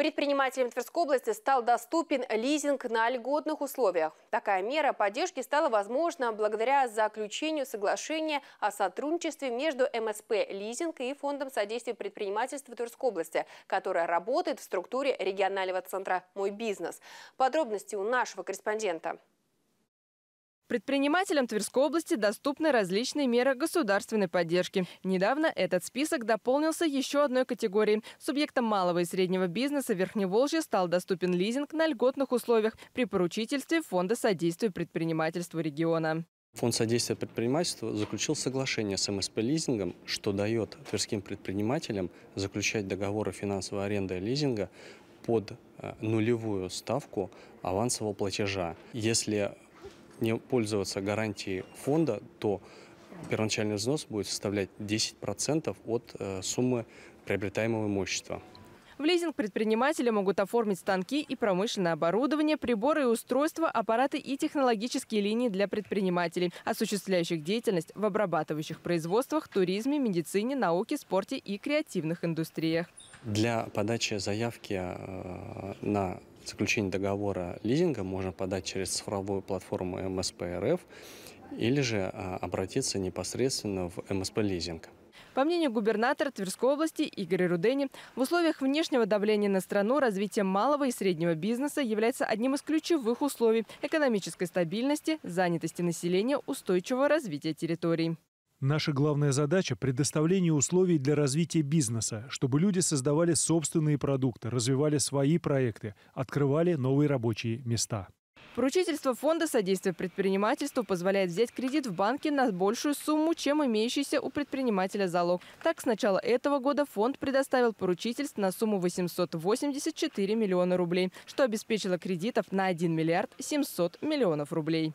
Предпринимателям Тверской области стал доступен лизинг на льготных условиях. Такая мера поддержки стала возможна благодаря заключению соглашения о сотрудничестве между МСП «Лизинг» и Фондом содействия предпринимательства Тверской области, которая работает в структуре регионального центра «Мой бизнес». Подробности у нашего корреспондента. Предпринимателям Тверской области доступны различные меры государственной поддержки. Недавно этот список дополнился еще одной категорией. Субъектам малого и среднего бизнеса Верхневолжья стал доступен лизинг на льготных условиях при поручительстве Фонда содействия предпринимательству региона. Фонд содействия предпринимательству заключил соглашение с МСП-лизингом, что дает тверским предпринимателям заключать договоры финансовой аренды лизинга под э, нулевую ставку авансового платежа. Если не пользоваться гарантией фонда, то первоначальный взнос будет составлять 10% от э, суммы приобретаемого имущества. В лизинг предприниматели могут оформить станки и промышленное оборудование, приборы и устройства, аппараты и технологические линии для предпринимателей, осуществляющих деятельность в обрабатывающих производствах, туризме, медицине, науке, спорте и креативных индустриях. Для подачи заявки э, на заключение договора лизинга можно подать через цифровую платформу МСП РФ или же а, обратиться непосредственно в МСП лизинг. По мнению губернатора Тверской области Игоря Рудени, в условиях внешнего давления на страну развитие малого и среднего бизнеса является одним из ключевых условий экономической стабильности, занятости населения, устойчивого развития территорий. Наша главная задача – предоставление условий для развития бизнеса, чтобы люди создавали собственные продукты, развивали свои проекты, открывали новые рабочие места. Поручительство фонда содействия предпринимательству позволяет взять кредит в банке на большую сумму, чем имеющийся у предпринимателя залог. Так, с начала этого года фонд предоставил поручительств на сумму 884 миллиона рублей, что обеспечило кредитов на 1 миллиард 700 миллионов рублей.